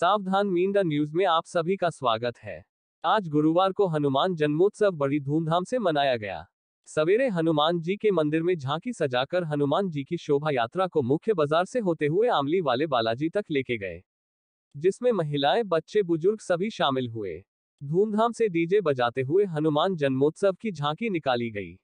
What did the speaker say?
सावधान मींडा न्यूज में आप सभी का स्वागत है आज गुरुवार को हनुमान जन्मोत्सव बड़ी धूमधाम से मनाया गया सवेरे हनुमान जी के मंदिर में झांकी सजाकर हनुमान जी की शोभा यात्रा को मुख्य बाजार से होते हुए आमली वाले बालाजी तक लेके गए जिसमें महिलाएं बच्चे बुजुर्ग सभी शामिल हुए धूमधाम से डीजे बजाते हुए हनुमान जन्मोत्सव की झांकी निकाली गई